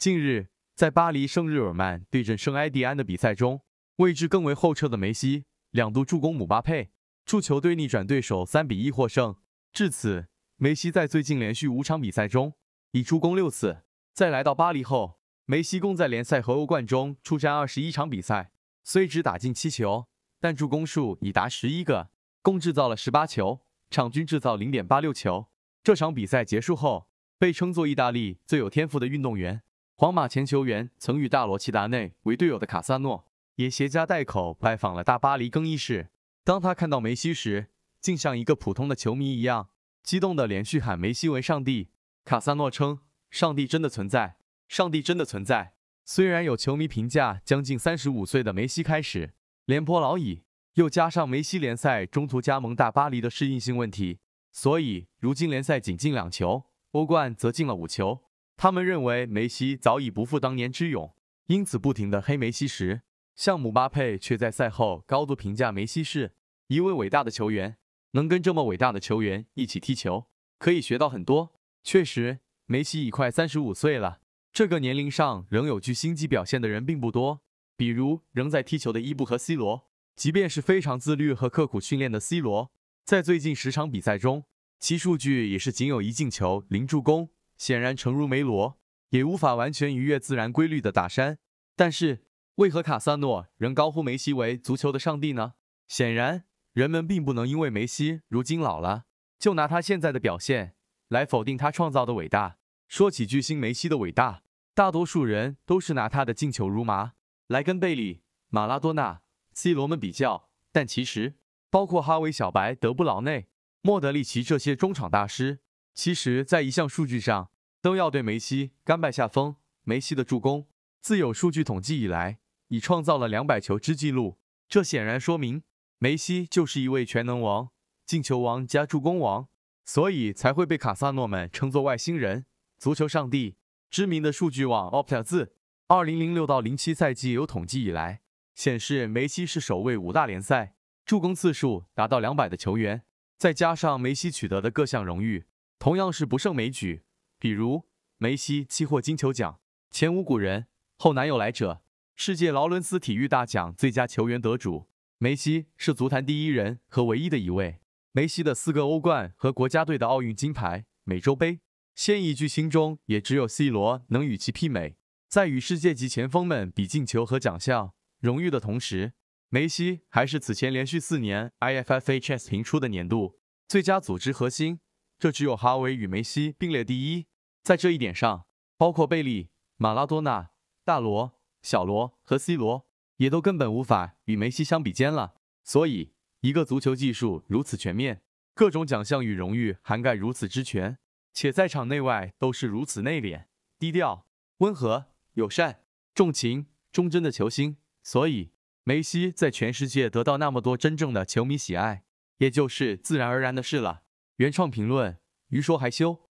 近日，在巴黎圣日耳曼对阵圣埃蒂安的比赛中，位置更为后撤的梅西两度助攻姆巴佩，助球队逆转对手三比一获胜。至此，梅西在最近连续五场比赛中已助攻六次。在来到巴黎后，梅西共在联赛和欧冠中出战二十一场比赛，虽只打进七球，但助攻数已达十一个，共制造了十八球，场均制造零点八六球。这场比赛结束后，被称作意大利最有天赋的运动员。皇马前球员曾与大罗齐达内为队友的卡萨诺也携家带口拜访了大巴黎更衣室。当他看到梅西时，竟像一个普通的球迷一样，激动地连续喊梅西为上帝。卡萨诺称：“上帝真的存在，上帝真的存在。”虽然有球迷评价，将近三十五岁的梅西开始廉颇老矣，又加上梅西联赛中途加盟大巴黎的适应性问题，所以如今联赛仅进两球，欧冠则进了五球。他们认为梅西早已不复当年之勇，因此不停地黑梅西时，像姆巴佩却在赛后高度评价梅西是一位伟大的球员，能跟这么伟大的球员一起踢球，可以学到很多。确实，梅西已快三十五岁了，这个年龄上仍有巨星级表现的人并不多。比如仍在踢球的伊布和 C 罗，即便是非常自律和刻苦训练的 C 罗，在最近十场比赛中，其数据也是仅有一进球，零助攻。显然，诚如梅罗，也无法完全逾越自然规律的大山。但是，为何卡萨诺仍高呼梅西为足球的上帝呢？显然，人们并不能因为梅西如今老了，就拿他现在的表现来否定他创造的伟大。说起巨星梅西的伟大，大多数人都是拿他的进球如麻来跟贝利、马拉多纳、C 罗们比较。但其实，包括哈维、小白、德布劳内、莫德里奇这些中场大师。其实，在一项数据上都要对梅西甘拜下风。梅西的助攻，自有数据统计以来，已创造了两百球之纪录。这显然说明，梅西就是一位全能王、进球王加助攻王，所以才会被卡萨诺们称作外星人、足球上帝。知名的数据网 Opta 自二零零六到零七赛季有统计以来，显示梅西是首位五大联赛助攻次数达到两百的球员。再加上梅西取得的各项荣誉。同样是不胜枚举，比如梅西期货金球奖前无古人后难有来者，世界劳伦斯体育大奖最佳球员得主梅西是足坛第一人和唯一的一位。梅西的四个欧冠和国家队的奥运金牌、美洲杯，现役巨星中也只有 C 罗能与其媲美。在与世界级前锋们比进球和奖项荣誉的同时，梅西还是此前连续四年 IFFHS 评出的年度最佳组织核心。这只有哈维与梅西并列第一，在这一点上，包括贝利、马拉多纳、大罗、小罗和 C 罗，也都根本无法与梅西相比肩了。所以，一个足球技术如此全面，各种奖项与荣誉涵盖如此之全，且在场内外都是如此内敛、低调、温和、友善、重情、忠贞的球星，所以梅西在全世界得到那么多真正的球迷喜爱，也就是自然而然的事了。原创评论：鱼说还羞。